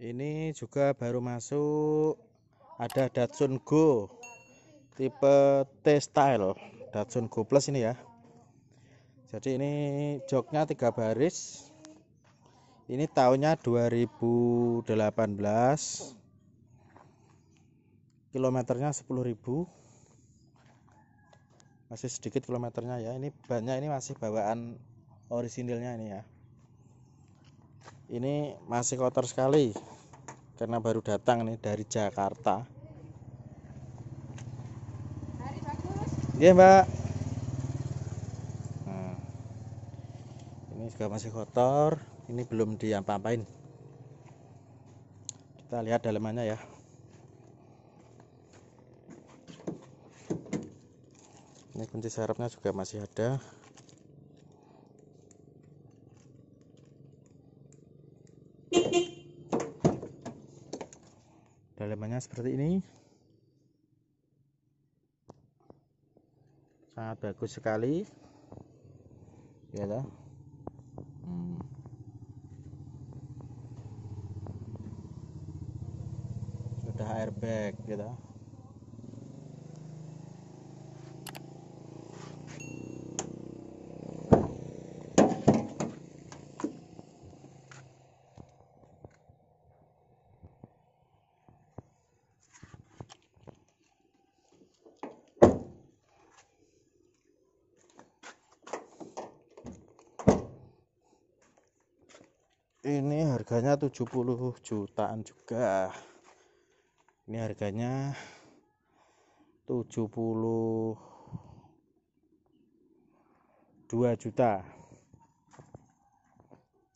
ini juga baru masuk ada Datsun Go tipe T-Style Datsun Go Plus ini ya jadi ini joknya tiga baris ini tahunnya 2018 kilometernya 10.000 masih sedikit kilometernya ya ini banyak ini masih bawaan orisinilnya ini ya ini masih kotor sekali karena baru datang nih dari Jakarta Iya mbak nah, Ini juga masih kotor Ini belum diampapain Kita lihat dalamannya ya Ini kunci serepnya juga masih ada dalamnya seperti ini sangat bagus sekali ya lah hmm. sudah airbag gitu ini harganya 70 jutaan juga ini harganya 72 juta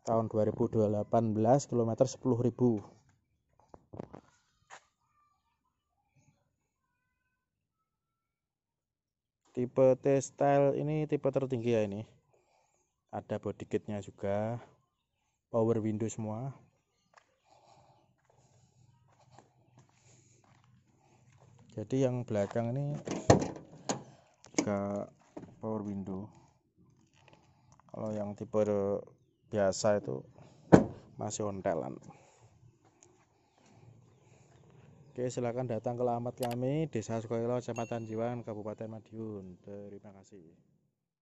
tahun 2018 kilometer 10.000 ribu tipe T-style ini tipe tertinggi ya ini ada body kitnya juga power window semua jadi yang belakang ini juga power window kalau yang tipe biasa itu masih on ontelan Oke, silakan datang ke alamat kami Desa Sukailo, Kecamatan Jiwan, Kabupaten Madiun. Terima kasih.